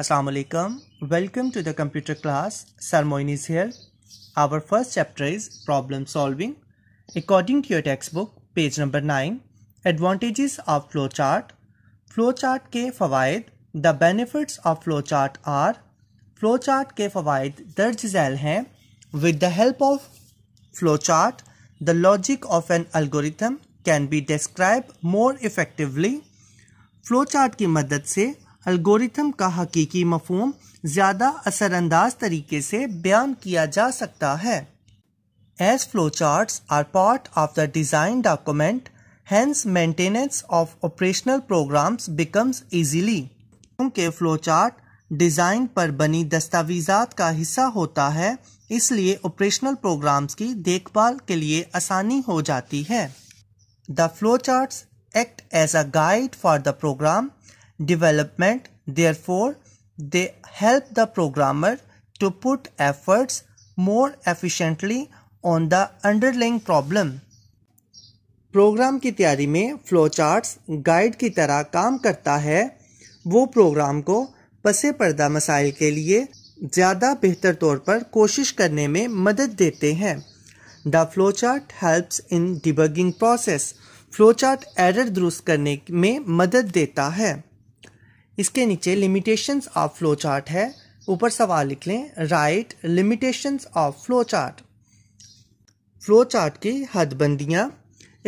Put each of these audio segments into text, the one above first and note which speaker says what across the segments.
Speaker 1: Assalamualaikum. Welcome to the computer class. Sarmoin is here. Our first chapter is problem solving. According to your textbook, page number 9, Advantages of flowchart. Flowchart के फवायद The benefits of flowchart are flowchart के फवायद दर्ज झैल हैं With the help of flowchart, the logic of an algorithm can be described more effectively. Flowchart की मदद से algorithm का हकीकी मफहम ज़्यादा असरानंदाज तरीके से बयान किया जा सकता है as flow chart are part of the design document hence maintenance of operational programs becomes easily क्योंकि फ्लो चार्ट डिज़ाइन पर बनी दस्तावीज़ा का हिस्सा होता है इसलिए ऑपरेशनल प्रोग्राम्स की देखभाल के लिए आसानी हो जाती है the flow chart act as a guide for the program development. Therefore, they help the programmer to put efforts more efficiently on the underlying problem. Program की तैयारी में फ्लोचार्ट्स गाइड की तरह काम करता है वो प्रोग्राम को पसे पर्दा मसाइल के लिए ज़्यादा बेहतर तौर पर कोशिश करने में मदद देते हैं the flowchart helps in debugging process flowchart error दुरुस्त करने में मदद देता है इसके नीचे लिमिटेशंस ऑफ फ्लो चार्ट है ऊपर सवाल लिख लें write limitations of flow chart flow chart की हदबंदियाँ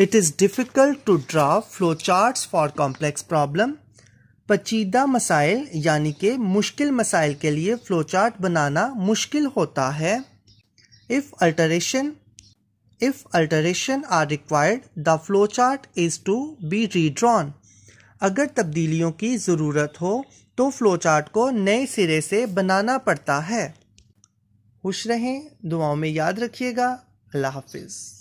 Speaker 1: it is difficult to draw flow chart for complex problem पचीदा मसाइल यानी कि मुश्किल मसाइल के लिए फ्लो चार्ट बनाना मुश्किल होता है if alteration if alteration are required the flow chart is to be redrawn अगर तब्दीलियों की ज़रूरत हो तो फ्लोचार्ट को नए सिरे से बनाना पड़ता है खुश रहें दुआओं में याद रखिएगा अल्लाह हाफिज़